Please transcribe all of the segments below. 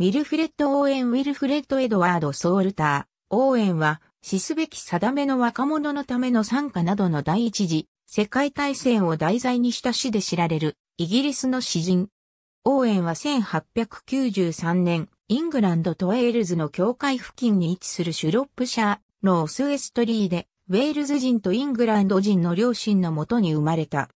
ウィルフレッド・オーエン・ウィルフレッド・エドワード・ソールター、オーエンは、死すべき定めの若者のための参加などの第一次、世界大戦を題材にした詩で知られる、イギリスの詩人。オーエンは1893年、イングランドとウェールズの境界付近に位置するシュロップシャー、ノースウェストリーで、ウェールズ人とイングランド人の両親のもとに生まれた。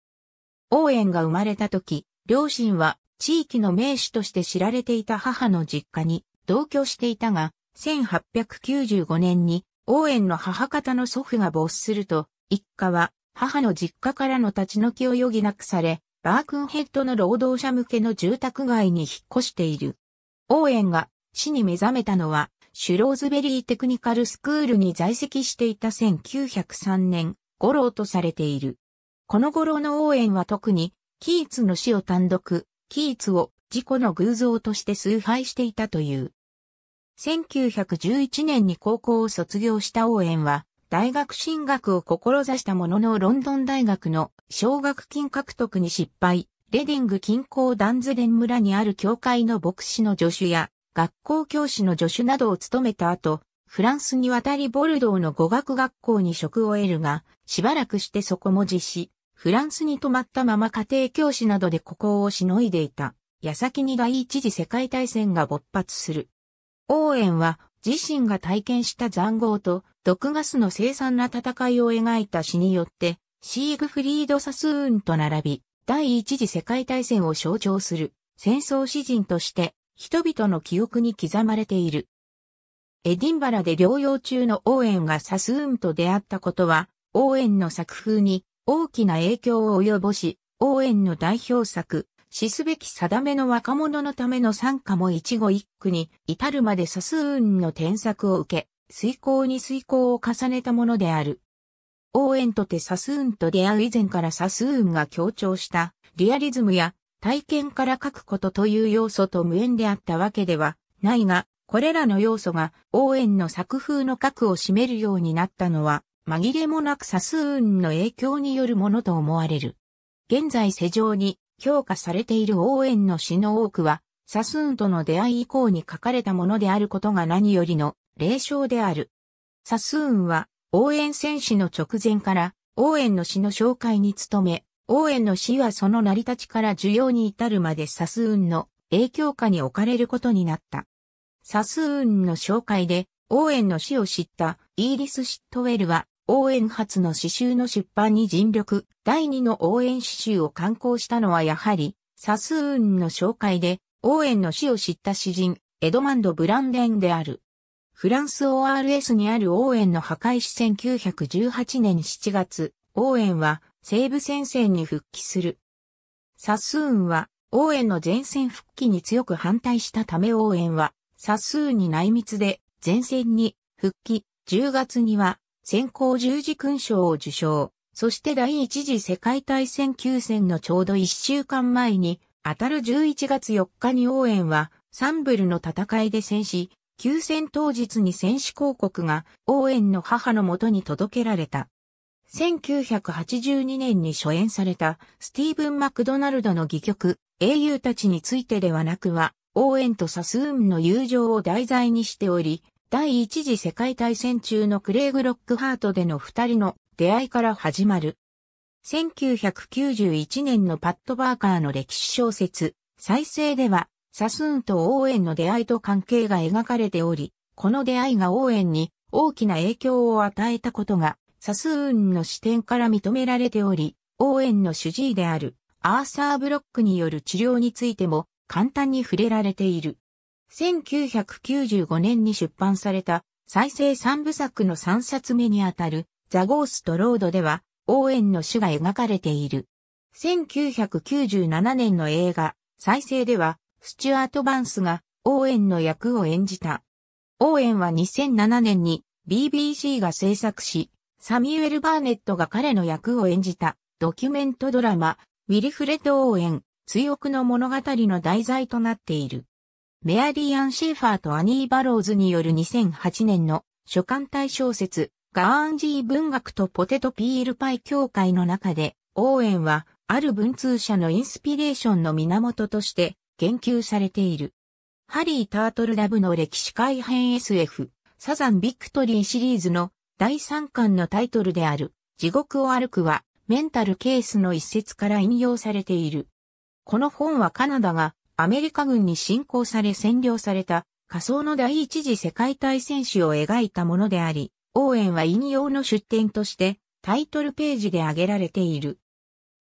オーエンが生まれた時、両親は地域の名手として知られていた母の実家に同居していたが、1895年に応援の母方の祖父が没すると、一家は母の実家からの立ち退きを余儀なくされ、バークンヘッドの労働者向けの住宅街に引っ越している。応援が死に目覚めたのは、シュローズベリーテクニカルスクールに在籍していた1903年、頃とされている。この五郎の応援は特に、キーツの死を単独、キーツを自己の偶像として崇拝していたという。1911年に高校を卒業した応援は、大学進学を志したもののロンドン大学の奨学金獲得に失敗、レディング近郊ダンズデン村にある教会の牧師の助手や学校教師の助手などを務めた後、フランスに渡りボルドーの語学学校に職を得るが、しばらくしてそこも実施、フランスに泊まったまま家庭教師などで孤高をしのいでいた。矢先に第一次世界大戦が勃発する。オーエンは自身が体験した残酷と毒ガスの凄惨な戦いを描いた詩によって、シーグフリード・サスーンと並び、第一次世界大戦を象徴する戦争詩人として人々の記憶に刻まれている。エディンバラで療養中のオーエンがサスーンと出会ったことは、オーエンの作風に大きな影響を及ぼし、応援の代表作、死すべき定めの若者のための参加も一語一句に至るまでサスーンの添削を受け、遂行に遂行を重ねたものである。応援とてサスーンと出会う以前からサスーンが強調したリアリズムや体験から書くことという要素と無縁であったわけではないが、これらの要素が応援の作風の核を占めるようになったのは紛れもなくサスーンの影響によるものと思われる。現在世上に評価されている応援の詩の多くは、サスーンとの出会い以降に書かれたものであることが何よりの霊障である。サスーンは、応援戦士の直前から、応援の詩の紹介に努め、応援の詩はその成り立ちから需要に至るまでサスーンの影響下に置かれることになった。サスーンの紹介で、応援の詩を知ったイーリス・シットウェルは、応援初の詩集の出版に尽力、第二の応援詩集を刊行したのはやはり、サスーンの紹介で、応援の死を知った詩人、エドマンド・ブランデンである。フランス ORS にある応援の破壊し1918年7月、応援は西部戦線に復帰する。サスーンは応援の前線復帰に強く反対したため応援はサスーンに内密で前線に復帰10月には先行十字勲章を受賞、そして第一次世界大戦休戦のちょうど一週間前に、当たる11月4日に応援は、サンブルの戦いで戦死、休戦当日に戦死広告が応援の母のもとに届けられた。1982年に初演されたスティーブン・マクドナルドの戯曲、英雄たちについてではなくは、応援とサスーンの友情を題材にしており、第一次世界大戦中のクレイグ・ロックハートでの二人の出会いから始まる。1991年のパッド・バーカーの歴史小説、再生では、サスーンとオーエンの出会いと関係が描かれており、この出会いがオーエンに大きな影響を与えたことが、サスーンの視点から認められており、オーエンの主治医であるアーサー・ブロックによる治療についても簡単に触れられている。1995年に出版された再生三部作の3冊目にあたるザ・ゴースト・ロードでは、応援の種が描かれている。1997年の映画、再生では、スチュアート・バンスが応援の役を演じた。応援は2007年に BBC が制作し、サミュエル・バーネットが彼の役を演じたドキュメントドラマ、ウィリフレッド・応援、追憶の物語の題材となっている。メアリー・アン・シェーファーとアニー・バローズによる2008年の書簡体小説、ガーンジー文学とポテトピールパイ協会の中で、オーエンは、ある文通者のインスピレーションの源として、言及されている。ハリー・タートルラブの歴史改編 SF、サザン・ビクトリーシリーズの第3巻のタイトルである、地獄を歩くは、メンタルケースの一節から引用されている。この本はカナダがアメリカ軍に侵攻され占領された仮想の第一次世界大戦史を描いたものであり、応援は引用の出典としてタイトルページで挙げられている。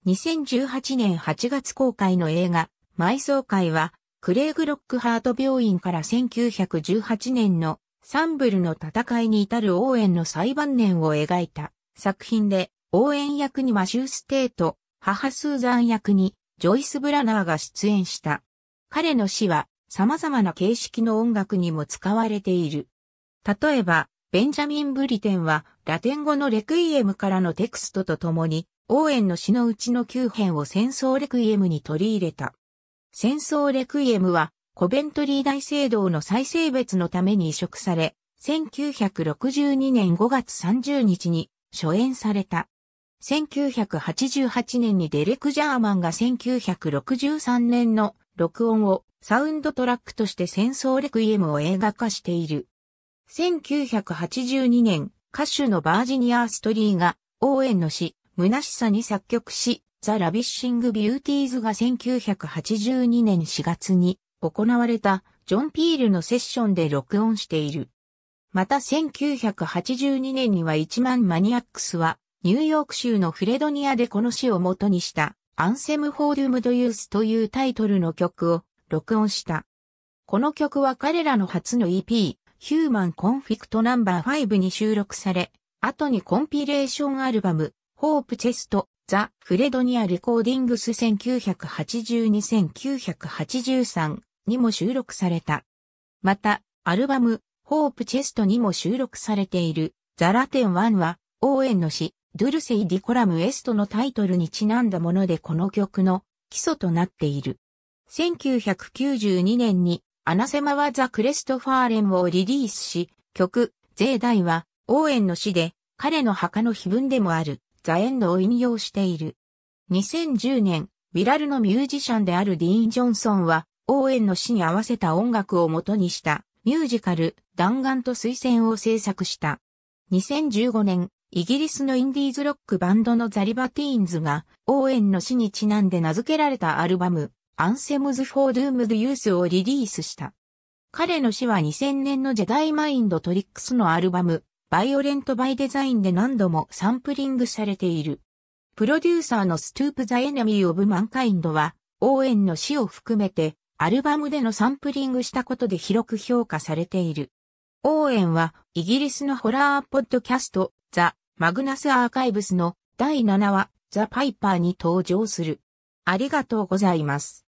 2018年8月公開の映画、埋葬会は、クレイグ・ロックハート病院から1918年のサンブルの戦いに至る応援の最晩年を描いた作品で、応援役にマシュー・ステート、母スーザン役にジョイス・ブラナーが出演した。彼の詩は様々な形式の音楽にも使われている。例えば、ベンジャミン・ブリテンはラテン語のレクイエムからのテクストとともに、応援の詩のうちの9編を戦争レクイエムに取り入れた。戦争レクイエムはコベントリー大聖堂の再性別のために移植され、1962年5月30日に初演された。1988年にデレク・ジャーマンが1963年の録音をサウンドトラックとして戦争レクイエムを映画化している。1982年、歌手のバージニア・ストリーが、応援の詩、虚しさに作曲し、ザ・ラビッシング・ビューティーズが1982年4月に行われたジョン・ピールのセッションで録音している。また1982年には1万マニアックスはニューヨーク州のフレドニアでこの詩を元にしたアンセム・フォーデュム・ド・ユースというタイトルの曲を録音した。この曲は彼らの初の EP、ヒューマン・コンフィクトナンバー5に収録され、後にコンピレーションアルバム、ホープ・チェスト、ザ・フレドニア・レコーディングス1982-1983にも収録された。また、アルバム、ホープ・チェストにも収録されている、ザ・ラテンンは、応援の詩、ドゥルセイ・ディ・コラム・エストのタイトルにちなんだものでこの曲の基礎となっている。1992年にアナセマワザ・クレストファーレンをリリースし、曲、ゼーは、オーエンの詩で、彼の墓の碑文でもある、ザ・エンドを引用している。2010年、ビラルのミュージシャンであるディーン・ジョンソンは、オーエンの詩に合わせた音楽を元にした、ミュージカル、弾丸と推薦を制作した。2015年、イギリスのインディーズロックバンドのザリバティーンズが、オーエンの死にちなんで名付けられたアルバム、アンセムズ・フォー・ドゥーム・デュユースをリリースした。彼の死は2000年のジェダイ・マインド・トリックスのアルバム、バイオレント・バイ・デザインで何度もサンプリングされている。プロデューサーのストゥープ・ザ・エネミー・オブ・マンカインドは、オーエンの死を含めて、アルバムでのサンプリングしたことで広く評価されている。オーエンは、イギリスのホラーポッドキャスト、ザ・マグナスアーカイブスの第7話、ザ・パイパーに登場する。ありがとうございます。